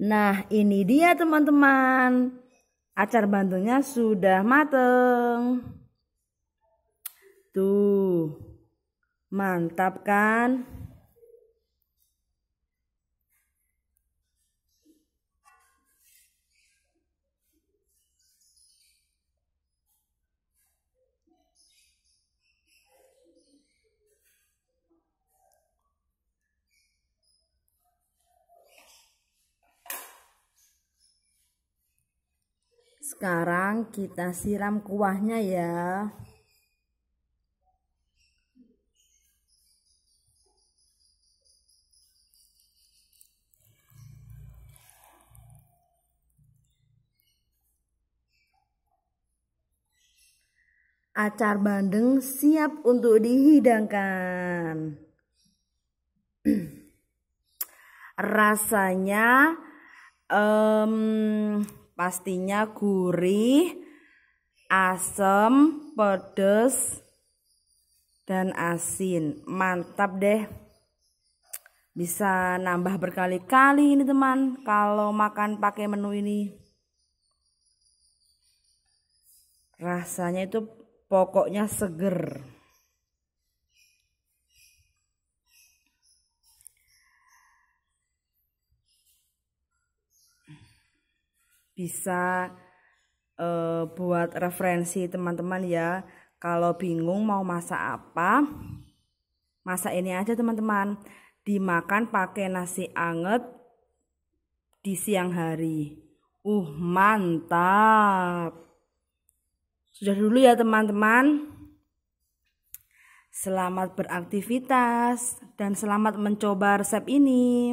Nah, ini dia teman-teman. Acar bantunya sudah mateng. Tuh. Mantap kan? Sekarang kita siram kuahnya ya. Acar bandeng siap untuk dihidangkan. Rasanya um, Pastinya gurih, asem, pedes, dan asin. Mantap deh. Bisa nambah berkali-kali ini teman kalau makan pakai menu ini. Rasanya itu pokoknya seger. bisa uh, buat referensi teman-teman ya kalau bingung mau masak apa masak ini aja teman-teman dimakan pakai nasi anget di siang hari uh mantap sudah dulu ya teman-teman Selamat beraktivitas dan selamat mencoba resep ini.